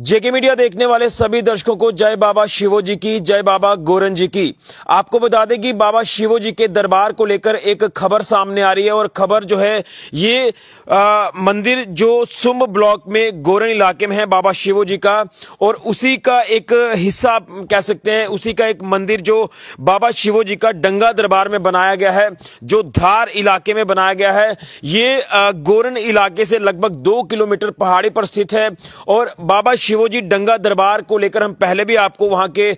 जेके media देखने वाले सभी दर्शकों को जय बाबा शिवोजी की जय बाबा गोरन जी की आपको बता दें कि बाबा शिवोजी के दरबार को लेकर एक खबर सामने आ रही है और खबर जो है ये आ, मंदिर जो सुम ब्लॉक में गोरन इलाके में है बाबा शिवोजी का और उसी का एक हिस्सा कह सकते हैं उसी का एक मंदिर जो बाबा शिवोजी का डंगा दरबार में बनाया गया है जो धार इलाके में बनाया गया है ये गोरन इलाके से लगभग दो किलोमीटर पहाड़ी पर स्थित है और बाबा शिवोजी डंगा दरबार को लेकर हम पहले भी आपको वहां के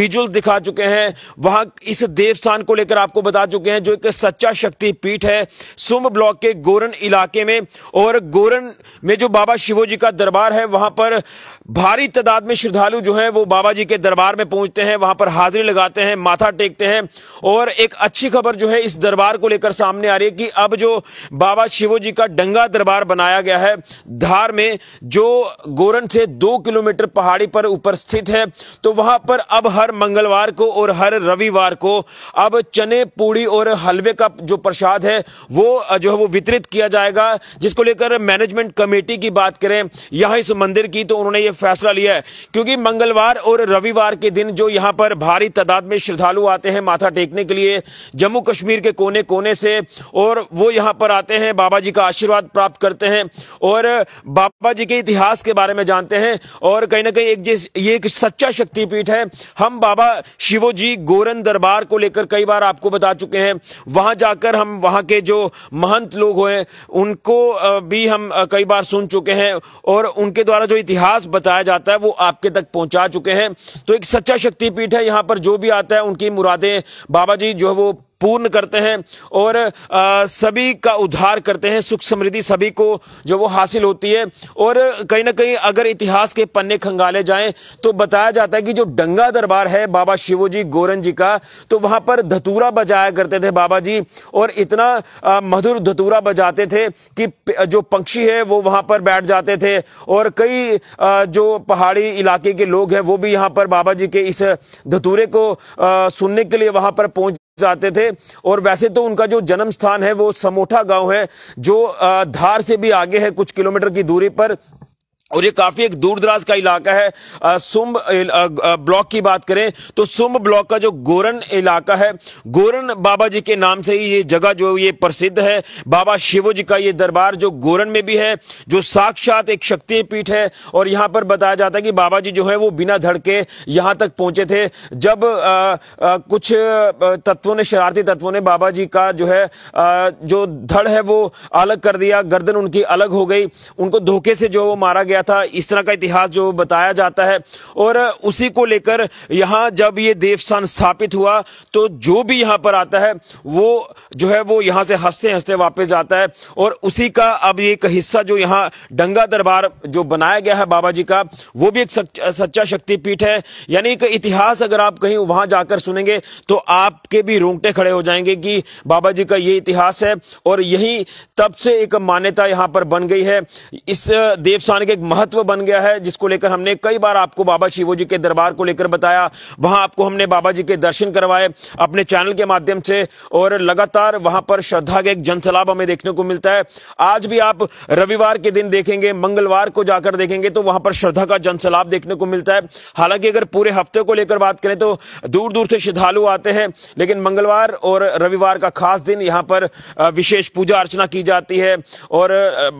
विजुअल दिखा चुके हैं वहां इस देवस्थान को लेकर आपको बता चुके हैं जो एक सच्चा शक्ति पीठ है सुम ब्लॉक के गोरन इलाके में और गोरन में जो बाबा शिवोजी का दरबार है वहां पर भारी तादाद में श्रद्धालु जो है वो बाबा जी के दरबार में पहुंचते हैं वहां पर हाजिरी लगाते हैं माथा टेकते हैं और एक अच्छी खबर जो है इस दरबार को लेकर सामने आ रही है कि अब जो बाबा शिवोजी का डंगा दरबार बनाया गया है धार में जो गोरन से दो किलोमीटर पहाड़ी पर ऊपर स्थित है तो वहां पर अब हर मंगलवार को और हर रविवार को अब चने पूड़ी और हलवे का जो प्रसाद है वो जो है वो वितरित किया जाएगा जिसको लेकर मैनेजमेंट कमेटी की बात करें यहां इस मंदिर की तो उन्होंने ये फैसला लिया है क्योंकि मंगलवार और रविवार के दिन जो यहां पर भारी तादाद में श्रद्धालु आते हैं माथा टेकने के लिए जम्मू कश्मीर के कोने कोने से और वो यहां पर आते हैं बाबा जी का आशीर्वाद प्राप्त करते हैं और बाबा जी के इतिहास के बारे में जानते हैं सकते हैं और कहीं ना कहीं एक जिस ये एक सच्चा शक्तिपीठ है हम बाबा शिवो जी गोरन दरबार को लेकर कई बार आपको बता चुके हैं वहां जाकर हम वहां के जो महंत लोग हुए उनको भी हम कई बार सुन चुके हैं और उनके द्वारा जो इतिहास बताया जाता है वो आपके तक पहुंचा चुके हैं तो एक सच्चा शक्तिपीठ है यहाँ पर जो भी आता है उनकी मुरादें बाबा जी जो है वो पूर्ण करते हैं और आ, सभी का उद्धार करते हैं सुख समृद्धि सभी को जो वो हासिल होती है और कहीं ना कहीं अगर इतिहास के पन्ने खंगाले जाएं तो बताया जाता है कि जो डंगा दरबार है बाबा शिवोजी गोरन जी का तो वहां पर धतूरा बजाया करते थे बाबा जी और इतना आ, मधुर धतूरा बजाते थे कि जो पंक्षी है वो वहां पर बैठ जाते थे और कई आ, जो पहाड़ी इलाके के लोग हैं वो भी यहाँ पर बाबा जी के इस धतूरे को सुनने के लिए वहां पर पहुंच आते थे और वैसे तो उनका जो जन्म स्थान है वो समोठा गांव है जो धार से भी आगे है कुछ किलोमीटर की दूरी पर और ये काफी एक दूर दराज का इलाका है आ, सुम्ब ब्लॉक की बात करें तो सुम्ब ब्लॉक का जो गोरन इलाका है गोरन बाबा जी के नाम से ही ये जगह जो ये प्रसिद्ध है बाबा शिव जी का ये दरबार जो गोरन में भी है जो साक्षात एक शक्ति पीठ है और यहाँ पर बताया जाता है कि बाबा जी जो है वो बिना धड़के यहाँ तक पहुंचे थे जब आ, आ, कुछ तत्वों ने शरारती तत्वों ने बाबा जी का जो है आ, जो धड़ है वो अलग कर दिया गर्दन उनकी अलग हो गई उनको धोखे से जो वो मारा गया गया था इस तरह का इतिहास जो बताया जाता है और उसी को लेकर यहाँ जब ये देवस्थान स्थापित हुआ तो जो भी यहाँ पर आता है वो जो है वो यहाँ से हंसते हंसते वापस जाता है और उसी का अब एक हिस्सा जो यहाँ डंगा दरबार जो बनाया गया है बाबा जी का वो भी एक सच्चा शक्तिपीठ है यानी एक इतिहास अगर आप कहीं वहां जाकर सुनेंगे तो आपके भी रोंगटे खड़े हो जाएंगे कि बाबा जी का ये इतिहास है और यही तब से एक मान्यता यहाँ पर बन गई है इस देवस्थान के एक महत्व बन गया है जिसको लेकर हमने कई बार आपको बाबा शिवो जी के दरबार को लेकर बताया वहां आपको हमने बाबा जी के दर्शन करवाए अपने चैनल के माध्यम से और लगातार वहां पर श्रद्धा का एक जनसलाब हमें देखने को मिलता है आज भी आप रविवार के दिन देखेंगे मंगलवार को जाकर देखेंगे तो वहां पर श्रद्धा का जनसलाब देखने को मिलता है हालांकि अगर पूरे हफ्ते को लेकर बात करें तो दूर दूर से श्रद्धालु आते हैं लेकिन मंगलवार और रविवार का खास दिन यहाँ पर विशेष पूजा अर्चना की जाती है और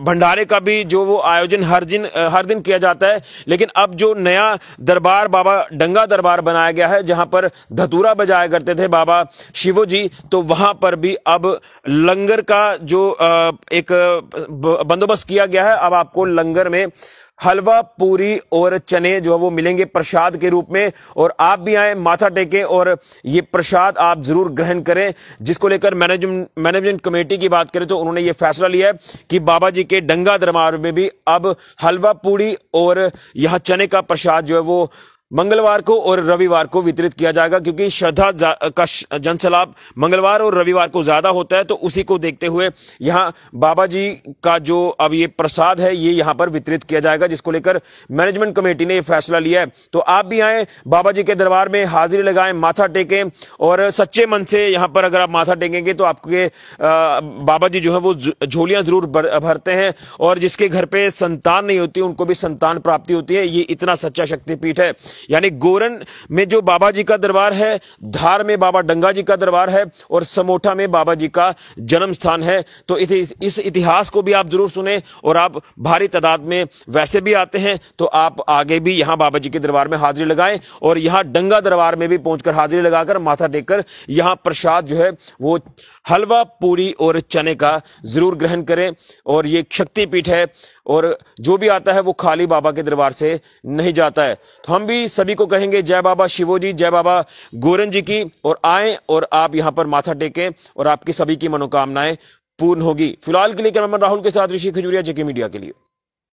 भंडारे का भी जो वो आयोजन हर दिन हर दिन किया जाता है लेकिन अब जो नया दरबार बाबा डंगा दरबार बनाया गया है जहां पर धतूरा बजाया करते थे बाबा शिवो जी तो वहां पर भी अब लंगर का जो एक बंदोबस्त किया गया है अब आपको लंगर में हलवा पूरी और चने जो है वो मिलेंगे प्रसाद के रूप में और आप भी आए माथा टेके और ये प्रसाद आप जरूर ग्रहण करें जिसको लेकर मैनेजमेंट मैनेजमेंट कमेटी की बात करें तो उन्होंने ये फैसला लिया है कि बाबा जी के डंगा दरबार में भी अब हलवा पूरी और यहाँ चने का प्रसाद जो है वो मंगलवार को और रविवार को वितरित किया जाएगा क्योंकि श्रद्धा का जनसलाब मंगलवार और रविवार को ज्यादा होता है तो उसी को देखते हुए यहाँ बाबा जी का जो अब ये प्रसाद है ये यहाँ पर वितरित किया जाएगा जिसको लेकर मैनेजमेंट कमेटी ने यह फैसला लिया है तो आप भी आए बाबा जी के दरबार में हाजिरी लगाएं माथा टेकें और सच्चे मन से यहाँ पर अगर आप माथा टेकेंगे तो आपके बाबा जी जो है वो झोलियां जरूर भरते हैं और जिसके घर पे संतान नहीं होती उनको भी संतान प्राप्ति होती है ये इतना सच्चा शक्तिपीठ है यानी गोरन में जो बाबा जी का दरबार है धार में बाबा डंगा जी का दरबार है और समोठा में बाबा जी का जन्म स्थान है तो इस इतिहास को भी आप जरूर सुने और आप भारी तादाद में वैसे भी आते हैं तो आप आगे भी यहाँ बाबा जी के दरबार में हाजिरी लगाएं और यहां डंगा दरबार में भी पहुंचकर हाजिरी लगाकर माथा टेककर यहाँ प्रसाद जो है वो हलवा पूरी और चने का जरूर ग्रहण करें और ये शक्तिपीठ है और जो भी आता है वो खाली बाबा के दरबार से नहीं जाता है तो हम भी जी सभी को कहेंगे जय बाबा शिवोजी जय बाबा गोरन जी की और आए और आप यहां पर माथा टेकें और आपकी सभी की मनोकामनाएं पूर्ण होगी फिलहाल के लिए कैमरामैन राहुल के साथ ऋषि खजूरिया जेके मीडिया के लिए